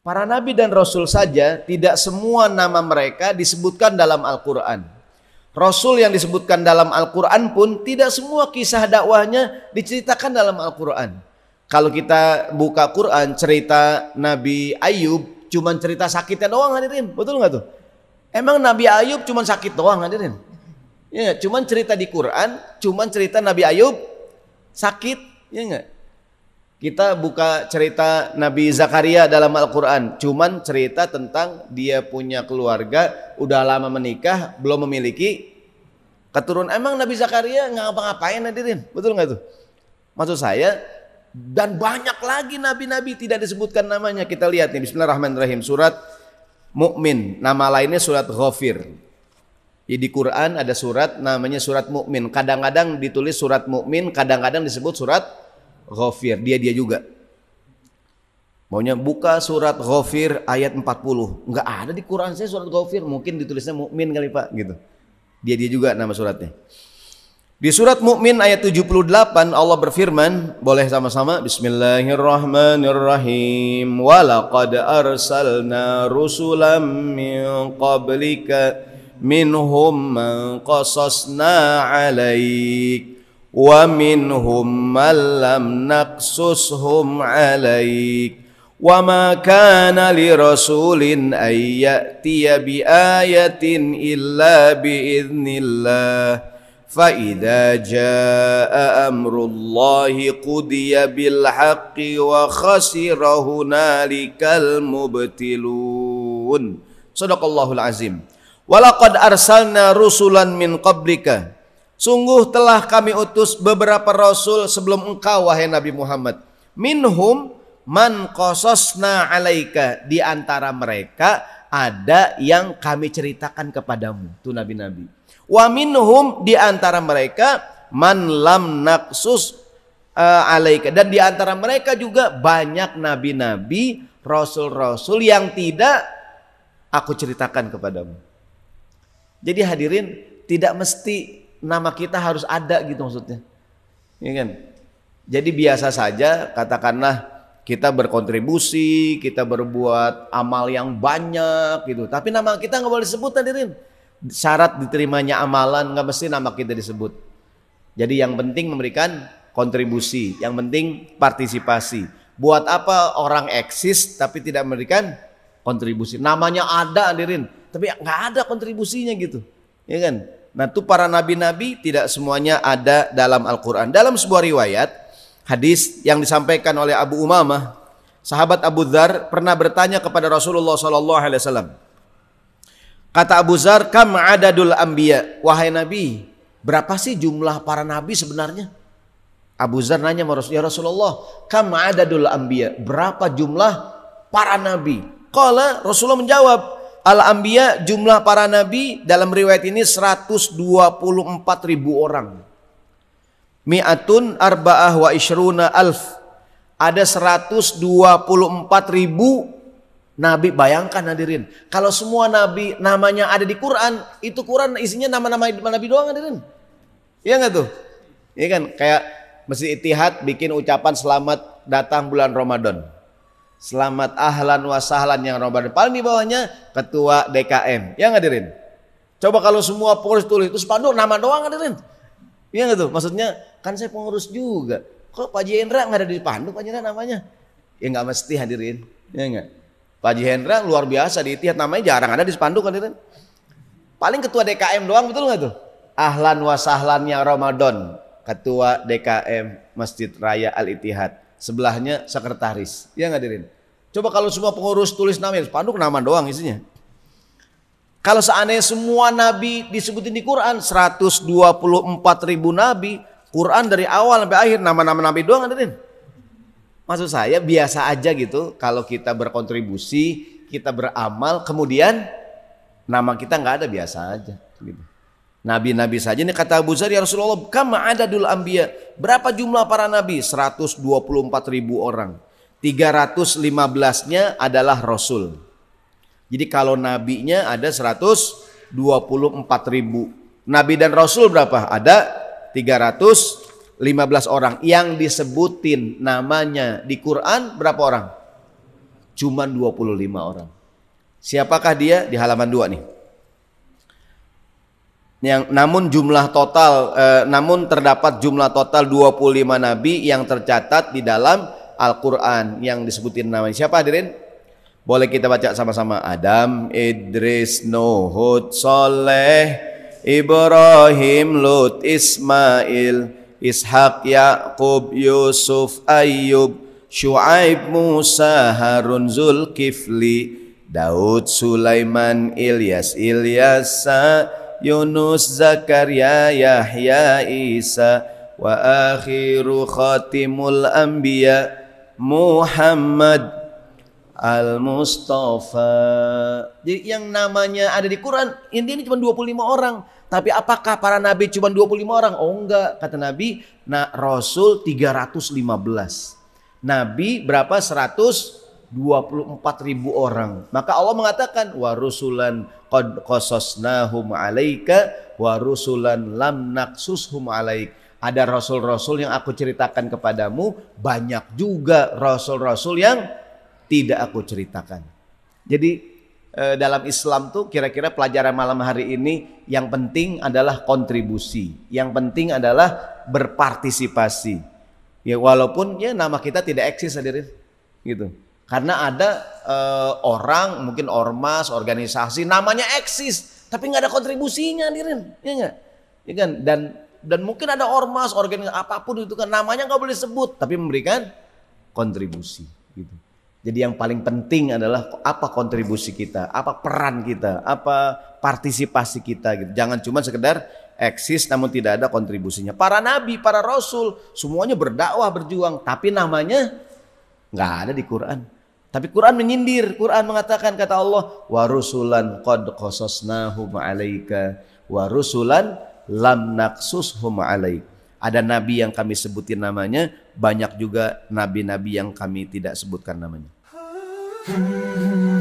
Para nabi dan rasul saja tidak semua nama mereka disebutkan dalam Al-Quran. Rasul yang disebutkan dalam Al-Quran pun tidak semua kisah dakwahnya diceritakan dalam Al-Quran. Kalau kita buka Quran cerita Nabi Ayub cuman cerita sakitnya doang hadirin, betul nggak tuh? Emang Nabi Ayub cuman sakit doang hadirin? Ya, cuman cerita di Quran, cuman cerita Nabi Ayub sakit, ya nggak? Kita buka cerita Nabi Zakaria dalam Al-Quran. Cuman cerita tentang dia punya keluarga, udah lama menikah, belum memiliki keturunan. Emang Nabi Zakaria nggak apa-apain hadirin? Betul nggak tuh? Maksud saya, dan banyak lagi nabi-nabi tidak disebutkan namanya. Kita lihat nih, Bismillahirrahmanirrahim. Surat Mukmin, nama lainnya surat Ghafir. Di Quran ada surat namanya surat mukmin. Kadang-kadang ditulis surat mukmin, kadang-kadang disebut surat Ghafir, dia dia juga. Maunya buka surat Ghafir ayat 40. Enggak ada di Quran saya surat Ghafir, mungkin ditulisnya mukmin kali Pak gitu. Dia dia juga nama suratnya. Di surat Mukmin ayat 78 Allah berfirman, boleh sama-sama Bismillahirrahmanirrahim. Walaqad arsalna rusulam min qablika minhum man qasasna 'alaik ومنهم من لم نقصصهم عليك وما كان لرسول أن يأتي بآية إلا بإذن الله فإذا جاء أمر الله قضي بالحق وخسر هنالك المبتلون صدق الله العظيم ولقد أرسلنا رسلا من قبلك Sungguh telah kami utus beberapa rasul sebelum engkau wahai Nabi Muhammad. Minhum man qasasna alaika. Di antara mereka ada yang kami ceritakan kepadamu. tuh nabi-nabi. Wa minhum di antara mereka man lam naqsus eh, alaika. Dan di antara mereka juga banyak nabi-nabi, rasul-rasul yang tidak aku ceritakan kepadamu. Jadi hadirin tidak mesti nama kita harus ada gitu maksudnya. Iya kan? Jadi biasa saja katakanlah kita berkontribusi, kita berbuat amal yang banyak gitu. Tapi nama kita nggak boleh disebut hadirin. Syarat diterimanya amalan nggak mesti nama kita disebut. Jadi yang penting memberikan kontribusi, yang penting partisipasi. Buat apa orang eksis tapi tidak memberikan kontribusi? Namanya ada hadirin, tapi nggak ada kontribusinya gitu. Ya kan? Nah itu para nabi-nabi tidak semuanya ada dalam Al-Quran. Dalam sebuah riwayat, hadis yang disampaikan oleh Abu Umamah, sahabat Abu Dhar pernah bertanya kepada Rasulullah SAW. Kata Abu Zar, kam adadul ambiya. Wahai Nabi, berapa sih jumlah para nabi sebenarnya? Abu Zar nanya ya Rasulullah, kam adadul ambiya. Berapa jumlah para nabi? Kala Rasulullah menjawab, Al-Anbiya jumlah para nabi dalam riwayat ini 124 ribu orang. Mi'atun arba'ah wa ishruna alf. Ada 124 ribu nabi. Bayangkan hadirin. Kalau semua nabi namanya ada di Quran, itu Quran isinya nama-nama nabi doang hadirin. Iya nggak tuh? Iya kan? Kayak mesti Itihad bikin ucapan selamat datang bulan Ramadan. Selamat ahlan wa sahlan yang Ramadan Paling di bawahnya ketua DKM. Ya ngadirin. Coba kalau semua pengurus tulis itu spanduk nama doang ngadirin. Iya nggak tuh? Maksudnya kan saya pengurus juga. Kok Pak Jendra nggak ada di spanduk Pak Jendra namanya? Ya nggak mesti hadirin. Ya, iya nggak? Pak Jendra luar biasa di Itihad namanya jarang ada di spanduk hadirin. Kan, Paling ketua DKM doang betul nggak tuh? Ahlan wa yang Ramadan. Ketua DKM Masjid Raya Al Itihad sebelahnya sekretaris. Ya ngadirin. Coba kalau semua pengurus tulis namanya, spanduk nama doang isinya. Kalau seandainya semua nabi disebutin di Quran, 124 ribu nabi, Quran dari awal sampai akhir nama-nama nabi doang ngadirin. Maksud saya biasa aja gitu kalau kita berkontribusi, kita beramal, kemudian nama kita nggak ada biasa aja. Gitu. Nabi-nabi saja ini kata Abu Zar ya Rasulullah, kama adadul ambiya Berapa jumlah para nabi? 124 ribu orang. 315-nya adalah rasul. Jadi kalau nabinya ada 124 ribu. Nabi dan rasul berapa? Ada 315 orang. Yang disebutin namanya di Quran berapa orang? Cuman 25 orang. Siapakah dia? Di halaman 2 nih. Yang, namun jumlah total eh, namun terdapat jumlah total 25 nabi yang tercatat di dalam Al-Qur'an yang disebutin nama Siapa hadirin? Boleh kita baca sama-sama. Adam, Idris, Nuh, Hud, Saleh, Ibrahim, Lut, Ismail, Ishak, Yakub, Yusuf, Ayub, Shu'aib, Musa, Harun, Zulkifli, Daud, Sulaiman, Ilyas, Ilyasa, Yunus, Zakaria, Yahya, Isa wa akhiru khatimul anbiya Muhammad Al-Mustafa. Jadi yang namanya ada di Quran, ini cuma 25 orang. Tapi apakah para nabi cuma 25 orang? Oh enggak, kata Nabi, nah Rasul 315. Nabi berapa? 100 24 ribu orang. Maka Allah mengatakan warusulan qad qasasnahum alaika warusulan lam naqsushum alaik. Ada rasul-rasul yang aku ceritakan kepadamu, banyak juga rasul-rasul yang tidak aku ceritakan. Jadi e, dalam Islam tuh kira-kira pelajaran malam hari ini yang penting adalah kontribusi, yang penting adalah berpartisipasi. Ya walaupun ya nama kita tidak eksis hadirin gitu. Karena ada uh, orang, mungkin ormas, organisasi, namanya eksis, tapi nggak ada kontribusinya, Dirin. Iya nggak? Iya kan? Dan dan mungkin ada ormas, organisasi, apapun itu kan namanya nggak boleh sebut, tapi memberikan kontribusi. Gitu. Jadi yang paling penting adalah apa kontribusi kita, apa peran kita, apa partisipasi kita gitu. Jangan cuma sekedar eksis namun tidak ada kontribusinya. Para nabi, para rasul semuanya berdakwah, berjuang, tapi namanya nggak ada di Quran. Tapi Quran menyindir, Quran mengatakan kata Allah, "Wa rusulan qad qasasnahum 'alaika wa rusulan lam naqsushum 'alaik." Ada nabi yang kami sebutin namanya, banyak juga nabi-nabi yang kami tidak sebutkan namanya. Hmm.